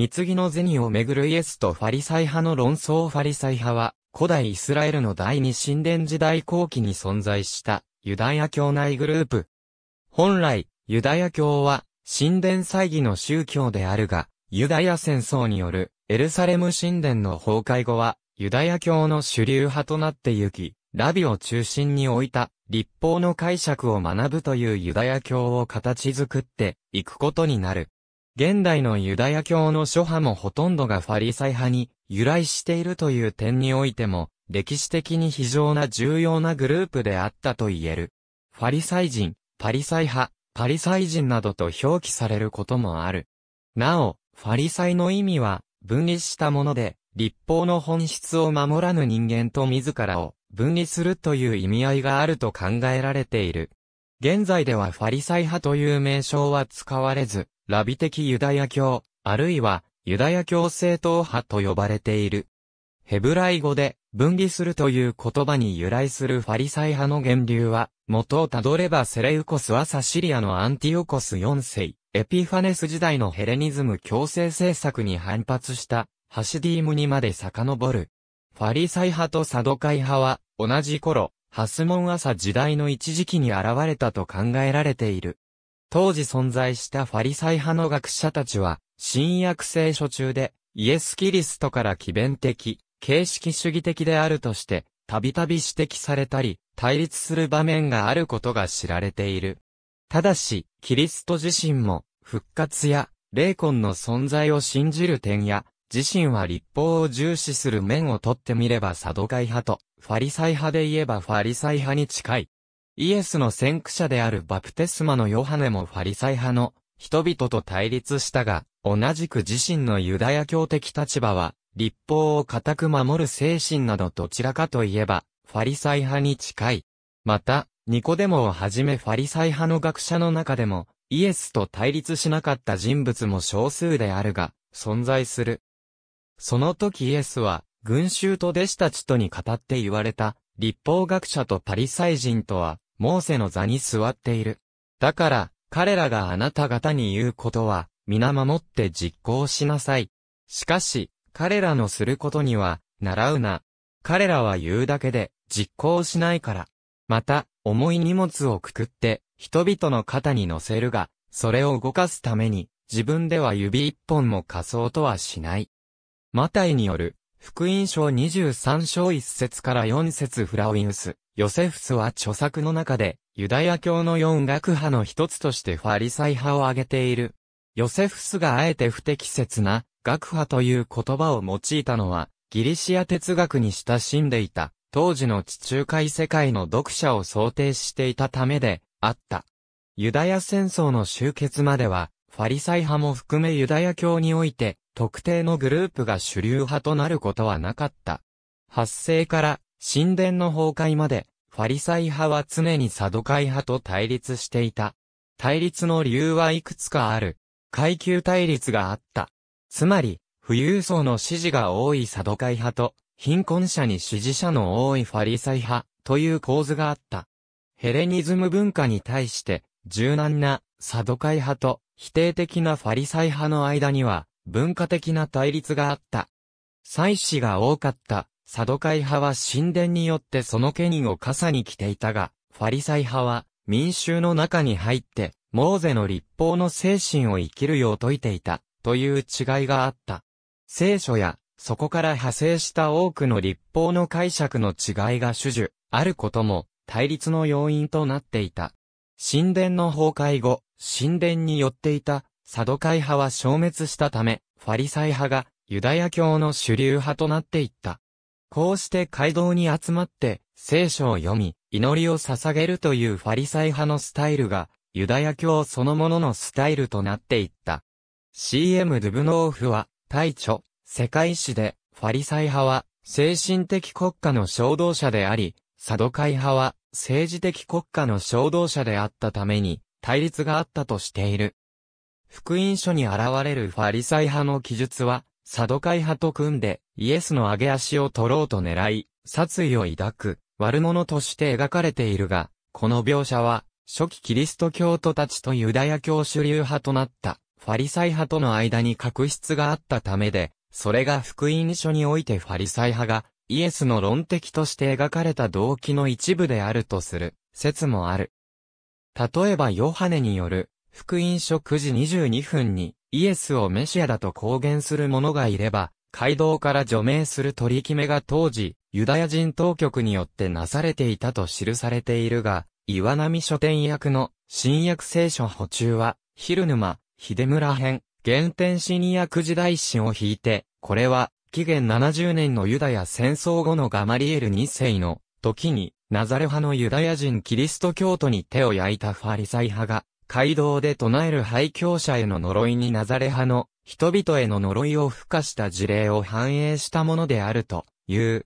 貢ぎの銭をめぐるイエスとファリサイ派の論争ファリサイ派は、古代イスラエルの第二神殿時代後期に存在したユダヤ教内グループ。本来、ユダヤ教は神殿祭儀の宗教であるが、ユダヤ戦争によるエルサレム神殿の崩壊後は、ユダヤ教の主流派となってゆき、ラビを中心に置いた立法の解釈を学ぶというユダヤ教を形作っていくことになる。現代のユダヤ教の諸派もほとんどがファリサイ派に由来しているという点においても、歴史的に非常な重要なグループであったと言える。ファリサイ人、パリサイ派、パリサイ人などと表記されることもある。なお、ファリサイの意味は、分離したもので、立法の本質を守らぬ人間と自らを分離するという意味合いがあると考えられている。現在ではファリサイ派という名称は使われず、ラビ的ユダヤ教、あるいはユダヤ教正統派と呼ばれている。ヘブライ語で分離するという言葉に由来するファリサイ派の源流は、元をたどればセレウコスはサシリアのアンティオコス4世、エピファネス時代のヘレニズム強制政策に反発したハシディームにまで遡る。ファリサイ派とサドカイ派は同じ頃、ハスモン朝時代の一時期に現れたと考えられている。当時存在したファリサイ派の学者たちは、新約聖書中で、イエス・キリストから奇弁的、形式主義的であるとして、たびたび指摘されたり、対立する場面があることが知られている。ただし、キリスト自身も、復活や、霊魂の存在を信じる点や、自身は立法を重視する面をとってみればサドカイ派と、ファリサイ派で言えばファリサイ派に近い。イエスの先駆者であるバプテスマのヨハネもファリサイ派の人々と対立したが、同じく自身のユダヤ教的立場は、立法を固く守る精神などどちらかといえば、ファリサイ派に近い。また、ニコデモをはじめファリサイ派の学者の中でも、イエスと対立しなかった人物も少数であるが、存在する。その時イエスは、群衆と弟子たちとに語って言われた、立法学者とパリサイ人とは、モーセの座に座っている。だから、彼らがあなた方に言うことは、皆守って実行しなさい。しかし、彼らのすることには、習うな。彼らは言うだけで、実行しないから。また、重い荷物をくくって、人々の肩に乗せるが、それを動かすために、自分では指一本も貸そうとはしない。マタイによる、福音書23章1節から4節フラウィウス、ヨセフスは著作の中で、ユダヤ教の四学派の一つとしてファリサイ派を挙げている。ヨセフスがあえて不適切な、学派という言葉を用いたのは、ギリシア哲学に親しんでいた、当時の地中海世界の読者を想定していたためで、あった。ユダヤ戦争の終結までは、ファリサイ派も含めユダヤ教において、特定のグループが主流派となることはなかった。発生から神殿の崩壊まで、ファリサイ派は常にサドカイ派と対立していた。対立の理由はいくつかある。階級対立があった。つまり、富裕層の支持が多いサドカイ派と、貧困者に支持者の多いファリサイ派という構図があった。ヘレニズム文化に対して、柔軟なサドカイ派と否定的なファリサイ派の間には、文化的な対立があった。祭祀が多かった、サドカイ派は神殿によってその権威を傘に着ていたが、ファリサイ派は民衆の中に入って、モーゼの立法の精神を生きるよう説いていた、という違いがあった。聖書や、そこから派生した多くの立法の解釈の違いが主樹、あることも、対立の要因となっていた。神殿の崩壊後、神殿に寄っていたサドカイ派は消滅したため、ファリサイ派がユダヤ教の主流派となっていった。こうして街道に集まって聖書を読み、祈りを捧げるというファリサイ派のスタイルが、ユダヤ教そのもののスタイルとなっていった。CM ドゥブノーフは、大著、世界史で、ファリサイ派は、精神的国家の衝動者であり、サドカイ派は、政治的国家の衝動者であったために、対立があったとしている。福音書に現れるファリサイ派の記述は、サドカイ派と組んで、イエスの上げ足を取ろうと狙い、殺意を抱く、悪者として描かれているが、この描写は、初期キリスト教徒たちとユダヤ教主流派となった、ファリサイ派との間に確執があったためで、それが福音書においてファリサイ派が、イエスの論的として描かれた動機の一部であるとする、説もある。例えばヨハネによる、福音書9時22分に、イエスをメシアだと公言する者がいれば、街道から除名する取り決めが当時、ユダヤ人当局によってなされていたと記されているが、岩波書店役の新約聖書補充は、昼沼、秀村編、原点シニア9時代史を引いて、これは、紀元70年のユダヤ戦争後のガマリエル2世の時に、ナザレ派のユダヤ人キリスト教徒に手を焼いたファリサイ派が、街道で唱える廃教者への呪いになざれ派の人々への呪いを付加した事例を反映したものであるという。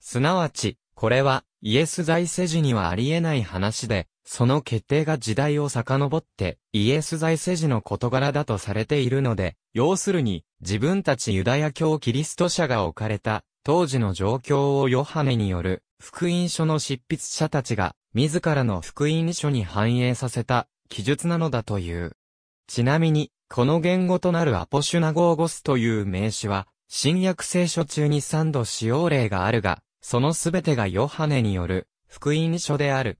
すなわち、これはイエス在世時にはありえない話で、その決定が時代を遡ってイエス在世時の事柄だとされているので、要するに自分たちユダヤ教キリスト者が置かれた当時の状況をヨハネによる福音書の執筆者たちが自らの福音書に反映させた記述なのだという。ちなみに、この言語となるアポシュナゴーゴスという名詞は、新約聖書中に3度使用例があるが、そのすべてがヨハネによる福音書である。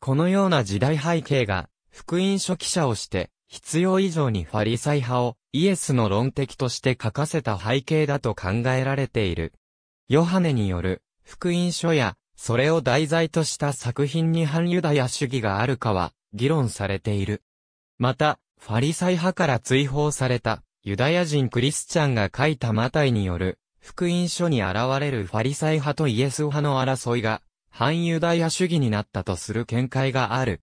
このような時代背景が、福音書記者をして、必要以上にファリサイ派をイエスの論的として書かせた背景だと考えられている。ヨハネによる福音書や、それを題材とした作品に反ユダヤ主義があるかは、議論されている。また、ファリサイ派から追放された、ユダヤ人クリスチャンが書いたマタイによる、福音書に現れるファリサイ派とイエス派の争いが、反ユダヤ主義になったとする見解がある。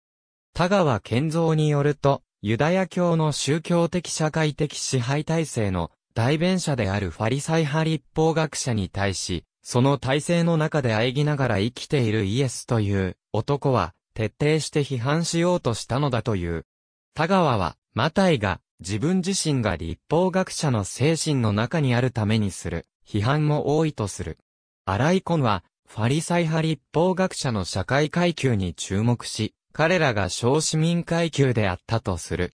田川健三によると、ユダヤ教の宗教的社会的支配体制の代弁者であるファリサイ派立法学者に対し、その体制の中で喘ぎながら生きているイエスという男は、徹底して批判しようとしたのだという。田川は、マタイが、自分自身が立法学者の精神の中にあるためにする、批判も多いとする。アライコンは、ファリサイ派立法学者の社会階級に注目し、彼らが小市民階級であったとする。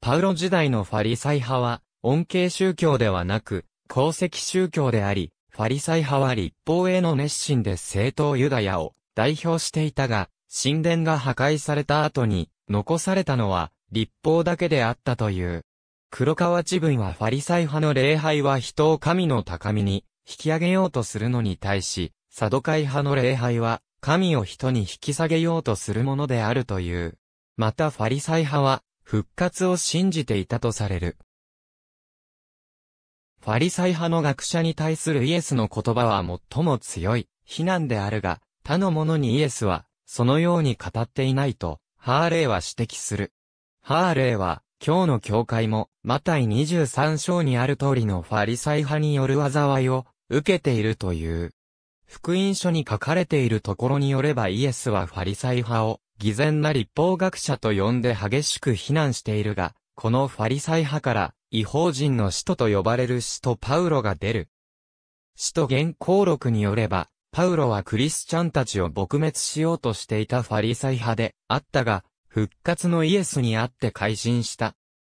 パウロ時代のファリサイ派は、恩恵宗教ではなく、功績宗教であり、ファリサイ派は立法への熱心で正当ユダヤを代表していたが、神殿が破壊された後に、残されたのは、立法だけであったという。黒川自分はファリサイ派の礼拝は人を神の高みに引き上げようとするのに対し、サドカイ派の礼拝は神を人に引き下げようとするものであるという。またファリサイ派は復活を信じていたとされる。ファリサイ派の学者に対するイエスの言葉は最も強い非難であるが、他の者にイエスは、そのように語っていないと、ハーレーは指摘する。ハーレーは、今日の教会も、マタイ23章にある通りのファリサイ派による災いを、受けているという。福音書に書かれているところによればイエスはファリサイ派を、偽善な立法学者と呼んで激しく非難しているが、このファリサイ派から、違法人の使徒と呼ばれる使徒パウロが出る。使徒原稿録によれば、パウロはクリスチャンたちを撲滅しようとしていたファリサイ派であったが、復活のイエスにあって改心した。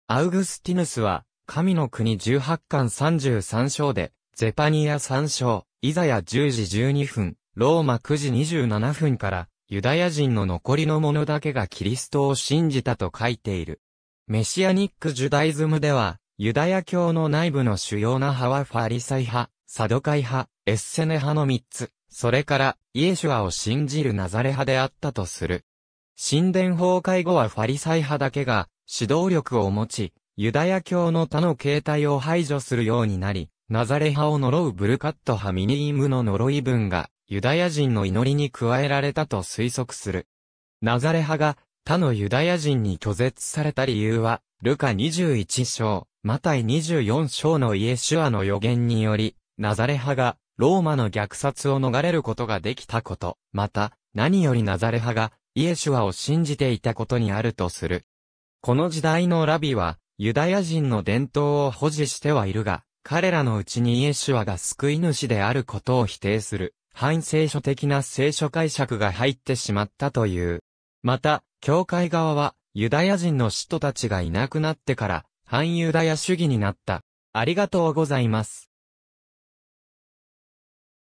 アウグスティヌスは、神の国18巻33章で、ゼパニア3章、イザヤ10時12分、ローマ9時27分から、ユダヤ人の残りの者だけがキリストを信じたと書いている。メシアニックジュダイズムでは、ユダヤ教の内部の主要な派はファリサイ派、サドカイ派、エッセネ派の3つ、それから、イエシュアを信じるナザレ派であったとする。神殿崩壊後はファリサイ派だけが、指導力を持ち、ユダヤ教の他の形態を排除するようになり、ナザレ派を呪うブルカット派ミニームの呪い文が、ユダヤ人の祈りに加えられたと推測する。ナザレ派が、他のユダヤ人に拒絶された理由は、ルカ21章、マタイ24章のイエシュアの予言により、ナザレ派がローマの虐殺を逃れることができたこと、また、何よりナザレ派が、イエシュアを信じていたことにあるとする。この時代のラビは、ユダヤ人の伝統を保持してはいるが、彼らのうちにイエシュアが救い主であることを否定する、反聖書的な聖書解釈が入ってしまったという。また、教会側は、ユダヤ人の使徒たちがいなくなってから、反ユダヤ主義になった。ありがとうございます。